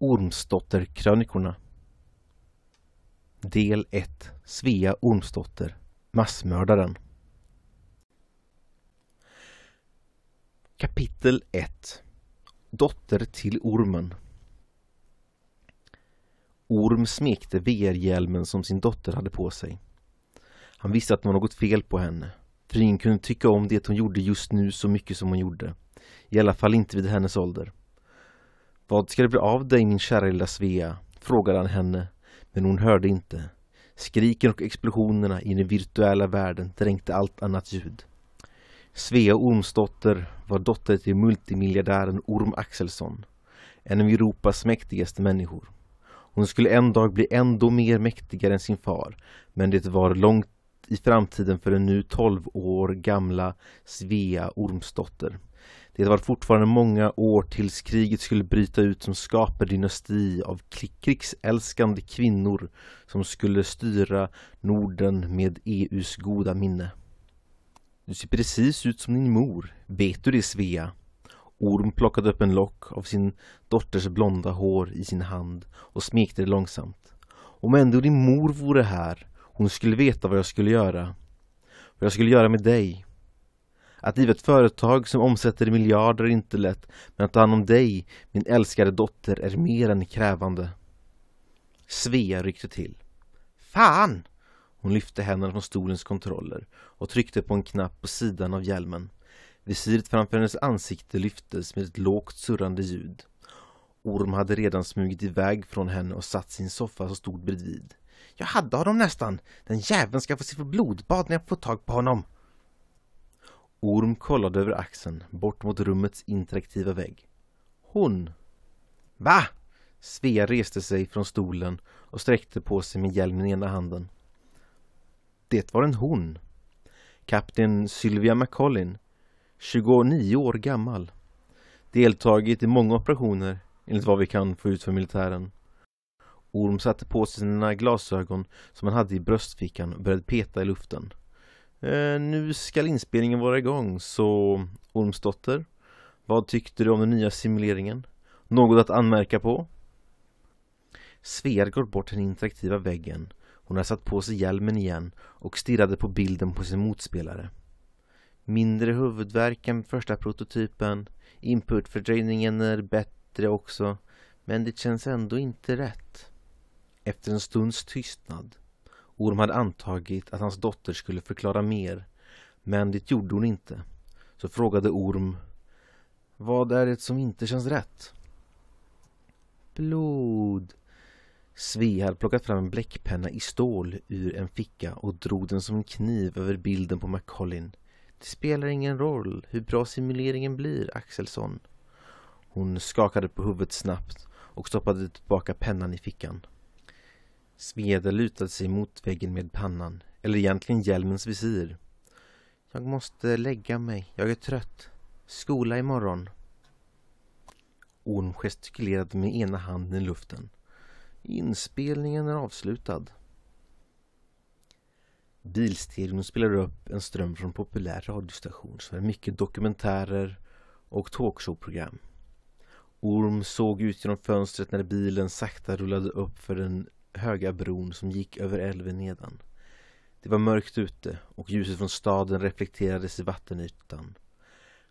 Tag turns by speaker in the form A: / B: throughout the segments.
A: Ormsdotterkrönikorna Del 1 Svea Ormsdotter Massmördaren Kapitel 1 Dotter till ormen Orm smekte VR-hjälmen som sin dotter hade på sig. Han visste att det var något fel på henne, för ingen kunde tycka om det hon gjorde just nu så mycket som hon gjorde. I alla fall inte vid hennes ålder. Vad ska det bli av dig min kära lilla Svea? frågade han henne, men hon hörde inte. Skriken och explosionerna i den virtuella världen dränkte allt annat ljud. Svea Ormsdotter var dotter till multimiljardären Orm Axelsson, en av Europas mäktigaste människor. Hon skulle en dag bli ändå mer mäktigare än sin far, men det var långt i framtiden för den nu 12 år gamla Svea Ormsdotter. Det var fortfarande många år tills kriget skulle bryta ut som skapade dynasti av krigsälskande kvinnor som skulle styra Norden med EUs goda minne. Du ser precis ut som din mor, vet du det Svea? Orm plockade upp en lock av sin dotters blonda hår i sin hand och smekte det långsamt. Om ändå din mor vore här, hon skulle veta vad jag skulle göra. Vad jag skulle göra med dig. Att driva ett företag som omsätter miljarder är inte lätt, men att ta hand om dig, min älskade dotter, är mer än krävande. Svea ryckte till. Fan! Hon lyfte händerna från stolens kontroller och tryckte på en knapp på sidan av hjälmen. Visiret framför hennes ansikte lyftes med ett lågt surrande ljud. Orm hade redan smugit iväg från henne och satt sin soffa som stod bredvid. Jag hade honom nästan! Den jäveln ska få se för blodbad när jag får tag på honom! Orm kollade över axeln bort mot rummets interaktiva vägg. Hon! Va? Svea reste sig från stolen och sträckte på sig med hjälmen i ena handen. Det var en hon. Kapten Sylvia McCollin, 29 år gammal. Deltagit i många operationer, enligt vad vi kan få ut för militären. Orm satte på sig sina glasögon som han hade i bröstfickan och började peta i luften. Eh, nu ska inspelningen vara igång så Ormsdotter, vad tyckte du om den nya simuleringen? Något att anmärka på? Svea går bort den interaktiva väggen. Hon har satt på sig hjälmen igen och stirrade på bilden på sin motspelare. Mindre huvudvärk än första prototypen. Inputfördröjningen är bättre också. Men det känns ändå inte rätt. Efter en stunds tystnad Orm hade antagit att hans dotter skulle förklara mer, men det gjorde hon inte. Så frågade Orm, vad är det som inte känns rätt? Blod. Svea hade plockat fram en bläckpenna i stål ur en ficka och drog den som en kniv över bilden på McCollin. Det spelar ingen roll hur bra simuleringen blir, Axelsson. Hon skakade på huvudet snabbt och stoppade tillbaka pennan i fickan. Sveda lutade sig mot väggen med pannan, eller egentligen hjälmens visir. Jag måste lägga mig, jag är trött. Skola imorgon. Orm gestikulerade med ena handen i luften. Inspelningen är avslutad. Bilstereon spelar upp en ström från populär radiostation som är mycket dokumentärer och talkshowprogram. Orm såg ut genom fönstret när bilen sakta rullade upp för en höga bron som gick över älven nedan. Det var mörkt ute och ljuset från staden reflekterades i vattenytan.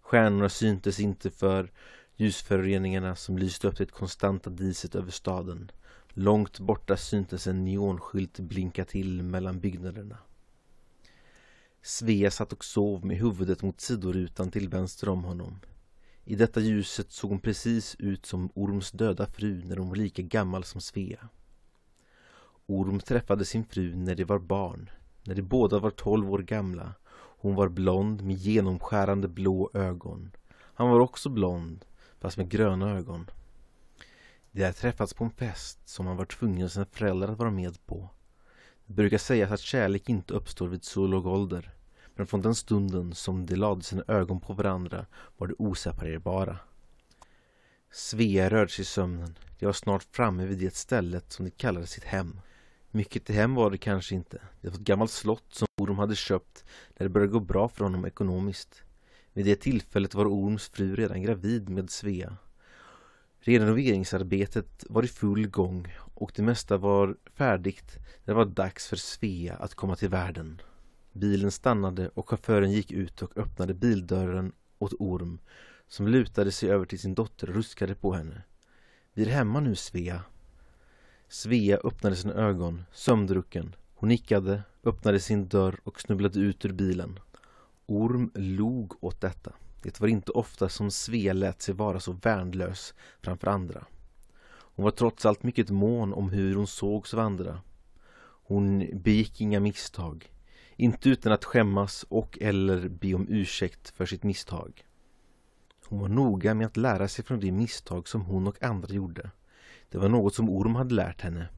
A: Stjärnorna syntes inte för ljusföroreningarna som lyste upp det konstanta diset över staden. Långt borta syntes en neonskylt blinka till mellan byggnaderna. Svea satt och sov med huvudet mot sidorutan till vänster om honom. I detta ljuset såg hon precis ut som Orms döda fru när hon var lika gammal som Svea. Orm träffade sin fru när de var barn, när de båda var tolv år gamla. Hon var blond med genomskärande blå ögon. Han var också blond, fast med gröna ögon. De hade träffats på en fest som han var tvungen av sina föräldrar att vara med på. Det brukar sägas att kärlek inte uppstår vid så låg ålder. Men från den stunden som de lade sina ögon på varandra var de oseparerbara. Svea rörde sig i sömnen. De var snart framme vid det stället som de kallade sitt hem. Mycket till hem var det kanske inte. Det var ett gammalt slott som Orm hade köpt när det började gå bra för honom ekonomiskt. Vid det tillfället var Orms fru redan gravid med Svea. Renoveringsarbetet var i full gång och det mesta var färdigt när det var dags för Svea att komma till världen. Bilen stannade och chauffören gick ut och öppnade bildörren åt Orm som lutade sig över till sin dotter och ruskade på henne. Vi är hemma nu Svea, Svea öppnade sina ögon, sömndrucken. Hon nickade, öppnade sin dörr och snubblade ut ur bilen. Orm log åt detta. Det var inte ofta som Svea lät sig vara så värnlös framför andra. Hon var trots allt mycket mån om hur hon sågs av andra. Hon begick inga misstag. Inte utan att skämmas och eller be om ursäkt för sitt misstag. Hon var noga med att lära sig från de misstag som hon och andra gjorde. Det var något som Orm hade lärt henne.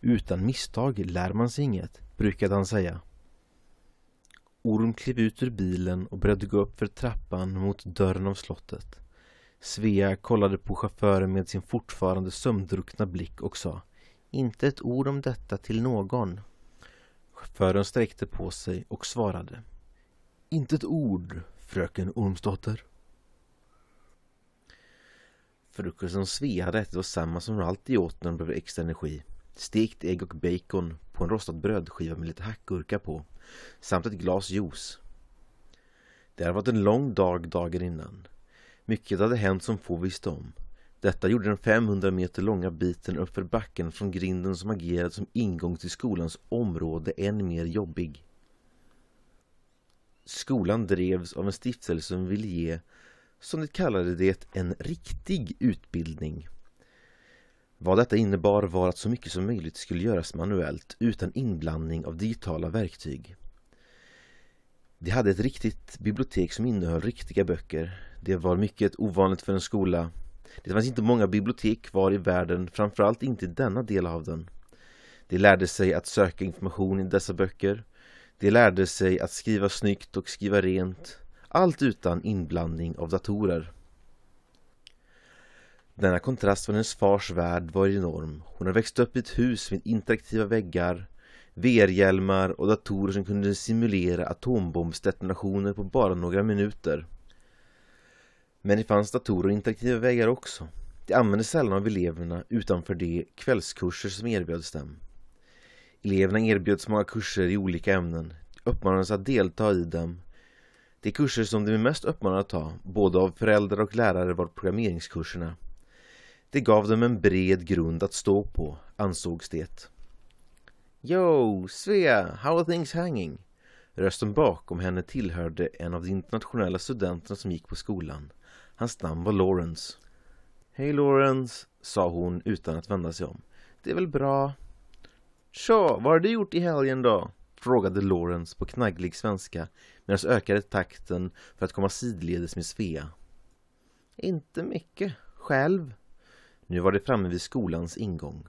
A: Utan misstag lär man sig inget, brukade han säga. Orm klev ut ur bilen och började gå upp för trappan mot dörren av slottet. Svea kollade på chauffören med sin fortfarande sömndruckna blick och sa Inte ett ord om detta till någon. Chauffören sträckte på sig och svarade Inte ett ord, fröken Ormsdotter. Frukosten Svea hade ätit var samma som hon alltid åt när hon behövde extra energi. Stekt ägg och bacon på en rostad brödskiva med lite hackgurka på. Samt ett glas juice. Det hade varit en lång dag dagen innan. Mycket hade hänt som få visste om. Detta gjorde den 500 meter långa biten uppför backen från grinden som agerade som ingång till skolans område än mer jobbig. Skolan drevs av en stiftelse som ville ge som de kallade det, en riktig utbildning. Vad detta innebar var att så mycket som möjligt skulle göras manuellt utan inblandning av digitala verktyg. De hade ett riktigt bibliotek som innehöll riktiga böcker. Det var mycket ovanligt för en skola. Det fanns inte många bibliotek kvar i världen, framförallt inte i denna del av den. De lärde sig att söka information i dessa böcker. De lärde sig att skriva snyggt och skriva rent. Allt utan inblandning av datorer. Denna kontrast från hennes fars värld var enorm. Hon hade växt upp i ett hus med interaktiva väggar, VR-hjälmar och datorer som kunde simulera atombombsdetonationer på bara några minuter. Men det fanns datorer och interaktiva väggar också. De användes sällan av eleverna utanför de kvällskurser som erbjöds dem. Eleverna erbjöds många kurser i olika ämnen, uppmanades att delta i dem de kurser som de är mest uppmanade att ta, både av föräldrar och lärare, var programmeringskurserna. Det gav dem en bred grund att stå på, ansågs det. Yo, Svea, how are things hanging? Rösten bakom henne tillhörde en av de internationella studenterna som gick på skolan. Hans namn var Lawrence. Hej Lawrence, sa hon utan att vända sig om. Det är väl bra? Tja, vad har du gjort i helgen då? frågade Lawrence på knagglig svenska medan ökade takten för att komma sidledes med Svea. Inte mycket. Själv? Nu var det framme vid skolans ingång.